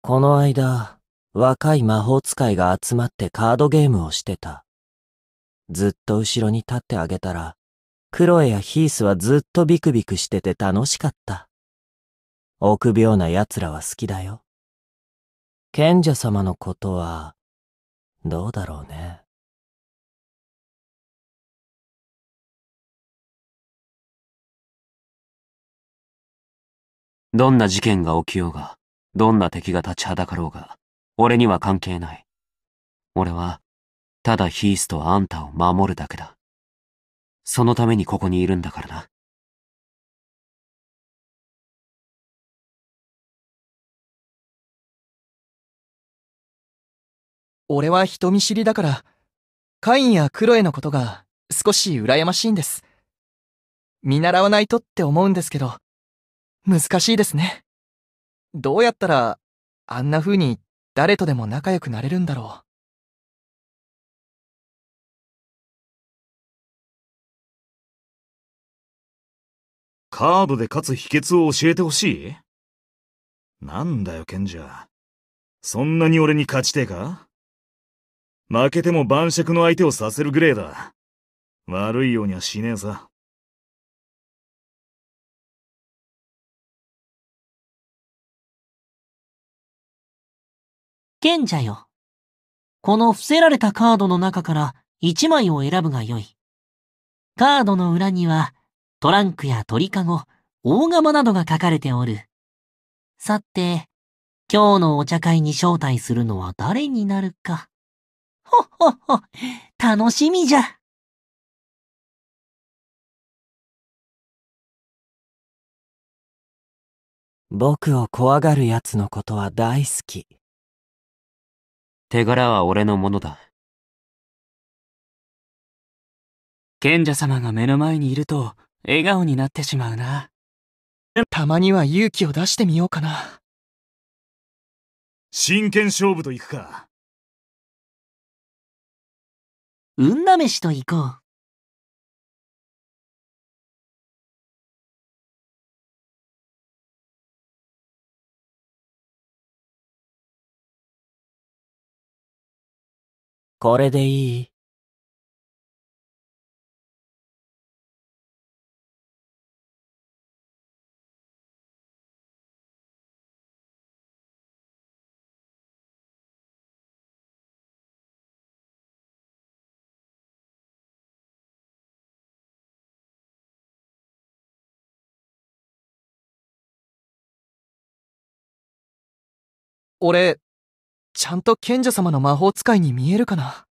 この間、若い魔法使いが集まってカードゲームをしてた。ずっと後ろに立ってあげたら、クロエやヒースはずっとビクビクしてて楽しかった。臆病な奴らは好きだよ。賢者様のことは、どうだろうね。どんな事件が起きようが、どんな敵が立ちはだかろうが、俺には関係ない。俺は、ただヒースとあんたを守るだけだ。そのためにここにいるんだからな。俺は人見知りだから、カインやクロエのことが少し羨ましいんです。見習わないとって思うんですけど、難しいですね。どうやったら、あんな風に誰とでも仲良くなれるんだろう。カードで勝つ秘訣を教えてほしいなんだよ、賢者。そんなに俺に勝ちてえか負けても晩酌の相手をさせるぐレーだ。悪いようにはしねえさ。賢者よ。この伏せられたカードの中から1枚を選ぶがよい。カードの裏にはトランクや鳥かご、大釜などが書かれておる。さて、今日のお茶会に招待するのは誰になるか。ほっほっほ、楽しみじゃ。僕を怖がる奴のことは大好き。手柄は俺のものだ。賢者様が目の前にいると笑顔になってしまうな。たまには勇気を出してみようかな。真剣勝負と行くか。運試しと行こう。これでいい。俺、ちゃんと賢者様の魔法使いに見えるかな